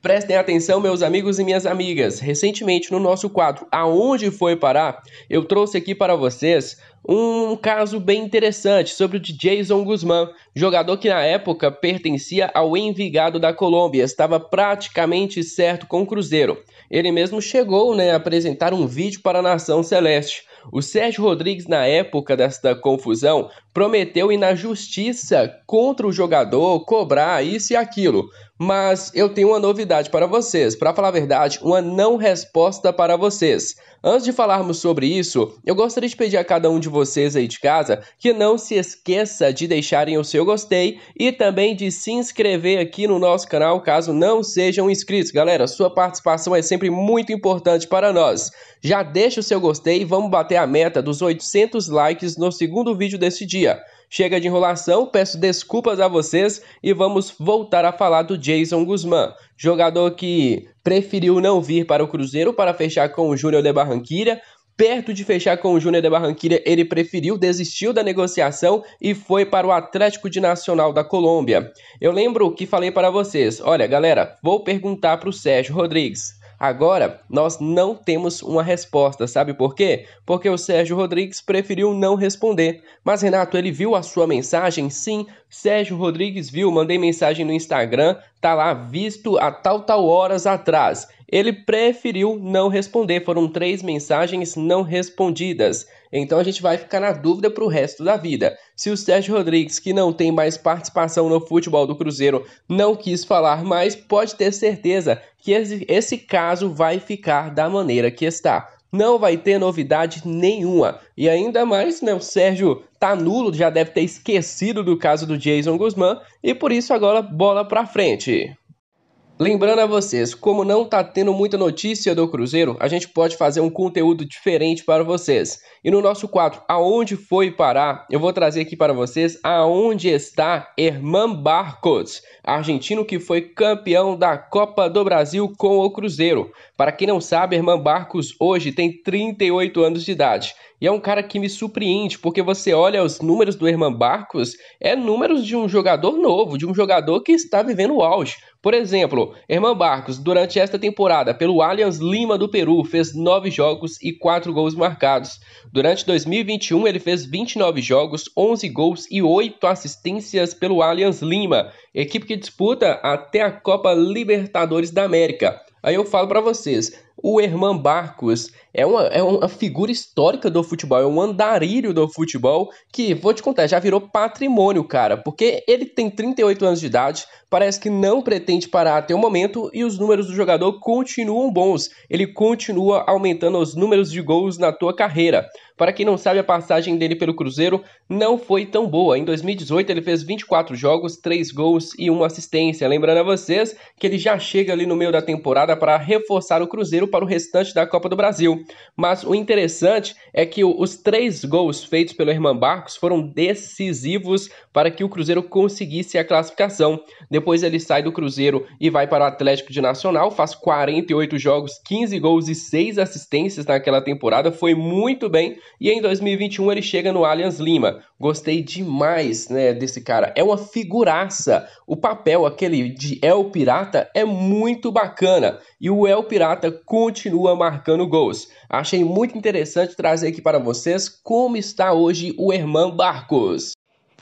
Prestem atenção, meus amigos e minhas amigas. Recentemente, no nosso quadro Aonde Foi Parar, eu trouxe aqui para vocês um caso bem interessante sobre o Jason Guzmán, jogador que na época pertencia ao Envigado da Colômbia, estava praticamente certo com o Cruzeiro. Ele mesmo chegou né, a apresentar um vídeo para a Nação Celeste. O Sérgio Rodrigues, na época desta confusão, prometeu ir na justiça contra o jogador, cobrar isso e aquilo. Mas eu tenho uma novidade para vocês, para falar a verdade, uma não resposta para vocês. Antes de falarmos sobre isso, eu gostaria de pedir a cada um de vocês aí de casa que não se esqueça de deixarem o seu gostei e também de se inscrever aqui no nosso canal caso não sejam inscritos. Galera, sua participação é sempre muito importante para nós. Já deixa o seu gostei, vamos bater bater a meta dos 800 likes no segundo vídeo deste dia. Chega de enrolação, peço desculpas a vocês e vamos voltar a falar do Jason Guzmán, jogador que preferiu não vir para o Cruzeiro para fechar com o Júnior de Barranquilla, perto de fechar com o Júnior de Barranquilla, ele preferiu, desistiu da negociação e foi para o Atlético de Nacional da Colômbia. Eu lembro que falei para vocês, olha galera, vou perguntar para o Sérgio Rodrigues. Agora, nós não temos uma resposta, sabe por quê? Porque o Sérgio Rodrigues preferiu não responder. Mas Renato, ele viu a sua mensagem? Sim, Sérgio Rodrigues viu, mandei mensagem no Instagram, tá lá visto a tal tal horas atrás. Ele preferiu não responder, foram três mensagens não respondidas. Então a gente vai ficar na dúvida para o resto da vida. Se o Sérgio Rodrigues, que não tem mais participação no futebol do Cruzeiro, não quis falar mais, pode ter certeza que esse, esse caso vai ficar da maneira que está não vai ter novidade nenhuma. E ainda mais, né, o Sérgio tá nulo, já deve ter esquecido do caso do Jason Guzmán e por isso agora bola para frente. Lembrando a vocês, como não tá tendo muita notícia do Cruzeiro, a gente pode fazer um conteúdo diferente para vocês. E no nosso quadro Aonde Foi Parar, eu vou trazer aqui para vocês aonde está Herman Barcos, argentino que foi campeão da Copa do Brasil com o Cruzeiro. Para quem não sabe, Herman Barcos hoje tem 38 anos de idade. E é um cara que me surpreende, porque você olha os números do Herman Barcos, é números de um jogador novo, de um jogador que está vivendo o auge. Por exemplo, Herman Barcos, durante esta temporada, pelo Allianz Lima do Peru, fez 9 jogos e 4 gols marcados. Durante 2021, ele fez 29 jogos, 11 gols e 8 assistências pelo Allianz Lima, equipe que disputa até a Copa Libertadores da América. Aí eu falo para vocês, o Herman Barcos é uma, é uma figura histórica do futebol, é um andarilho do futebol que, vou te contar, já virou patrimônio, cara, porque ele tem 38 anos de idade, parece que não pretende parar até o momento e os números do jogador continuam bons. Ele continua aumentando os números de gols na tua carreira. Para quem não sabe, a passagem dele pelo Cruzeiro não foi tão boa. Em 2018, ele fez 24 jogos, 3 gols e 1 assistência. Lembrando a vocês que ele já chega ali no meio da temporada para reforçar o Cruzeiro para o restante da Copa do Brasil. Mas o interessante é que os três gols feitos pelo Herman Barcos foram decisivos para que o Cruzeiro conseguisse a classificação. Depois ele sai do Cruzeiro e vai para o Atlético de Nacional, faz 48 jogos, 15 gols e 6 assistências naquela temporada, foi muito bem. E em 2021 ele chega no Allianz Lima. Gostei demais né, desse cara, é uma figuraça. O papel, aquele de El Pirata, é muito bacana. E o El Pirata, com continua marcando gols. Achei muito interessante trazer aqui para vocês como está hoje o Herman Barcos.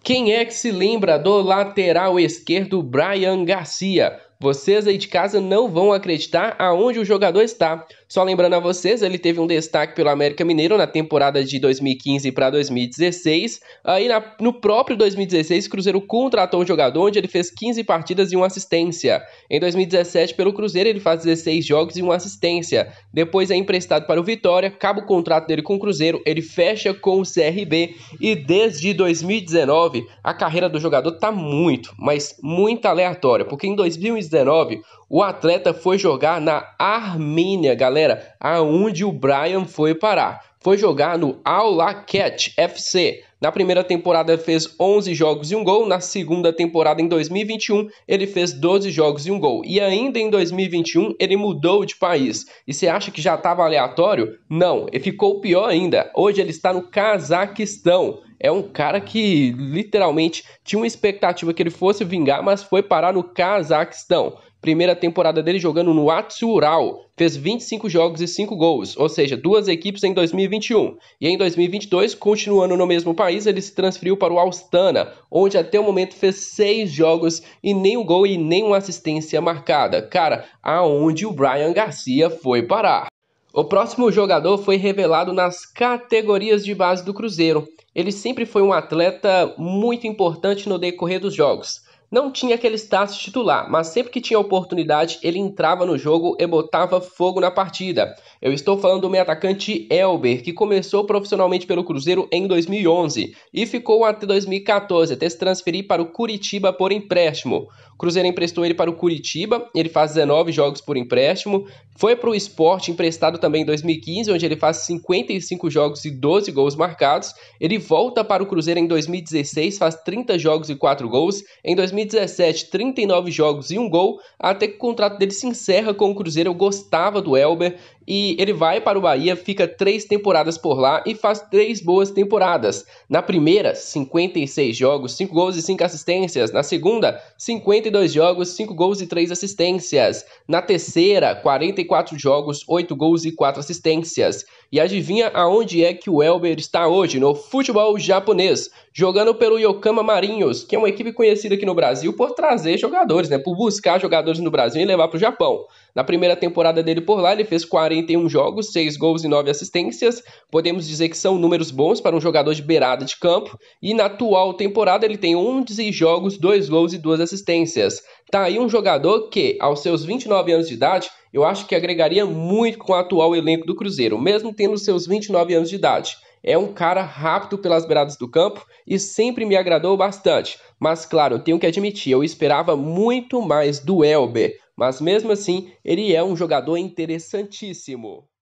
Quem é que se lembra do lateral esquerdo Brian Garcia? Vocês aí de casa não vão acreditar aonde o jogador está. Só lembrando a vocês, ele teve um destaque pelo América Mineiro na temporada de 2015 para 2016. Aí na, no próprio 2016, o Cruzeiro contratou um jogador onde ele fez 15 partidas e uma assistência. Em 2017, pelo Cruzeiro, ele faz 16 jogos e uma assistência. Depois é emprestado para o Vitória, acaba o contrato dele com o Cruzeiro, ele fecha com o CRB e desde 2019 a carreira do jogador tá muito, mas muito aleatória, porque em 2019 2019, o atleta foi jogar na Armênia, galera, aonde o Brian foi parar foi jogar no Aulacat FC. Na primeira temporada fez 11 jogos e um gol, na segunda temporada em 2021 ele fez 12 jogos e um gol. E ainda em 2021 ele mudou de país. E você acha que já estava aleatório? Não, E ficou pior ainda. Hoje ele está no Cazaquistão. É um cara que literalmente tinha uma expectativa que ele fosse vingar, mas foi parar no Cazaquistão primeira temporada dele jogando no Atsu Ural. Fez 25 jogos e 5 gols, ou seja, duas equipes em 2021. E em 2022, continuando no mesmo país, ele se transferiu para o Austana, onde até o momento fez 6 jogos e nem um gol e nem uma assistência marcada. Cara, aonde o Brian Garcia foi parar? O próximo jogador foi revelado nas categorias de base do Cruzeiro. Ele sempre foi um atleta muito importante no decorrer dos jogos. Não tinha aquele status titular, mas sempre que tinha oportunidade, ele entrava no jogo e botava fogo na partida. Eu estou falando do meu atacante Elber, que começou profissionalmente pelo Cruzeiro em 2011 e ficou até 2014, até se transferir para o Curitiba por empréstimo. O Cruzeiro emprestou ele para o Curitiba, ele faz 19 jogos por empréstimo, foi para o esporte emprestado também em 2015, onde ele faz 55 jogos e 12 gols marcados. Ele volta para o Cruzeiro em 2016, faz 30 jogos e 4 gols. Em 2017, 39 jogos e um gol, até que o contrato dele se encerra com o Cruzeiro. Eu gostava do Elber, e ele vai para o Bahia, fica três temporadas por lá e faz três boas temporadas. Na primeira, 56 jogos, 5 gols e 5 assistências. Na segunda, 52 jogos, 5 gols e 3 assistências. Na terceira, 44 jogos, 8 gols e 4 assistências. E adivinha aonde é que o Elber está hoje? No futebol japonês, jogando pelo Yokohama Marinhos, que é uma equipe conhecida aqui no Brasil por trazer jogadores, né? Por buscar jogadores no Brasil e levar para o Japão. Na primeira temporada dele por lá, ele fez 41 jogos, 6 gols e 9 assistências. Podemos dizer que são números bons para um jogador de beirada de campo. E na atual temporada, ele tem 11 jogos, 2 gols e 2 assistências. Tá aí um jogador que, aos seus 29 anos de idade, eu acho que agregaria muito com o atual elenco do Cruzeiro, mesmo tendo seus 29 anos de idade. É um cara rápido pelas beiradas do campo e sempre me agradou bastante. Mas claro, tenho que admitir, eu esperava muito mais do Elber. Mas mesmo assim, ele é um jogador interessantíssimo.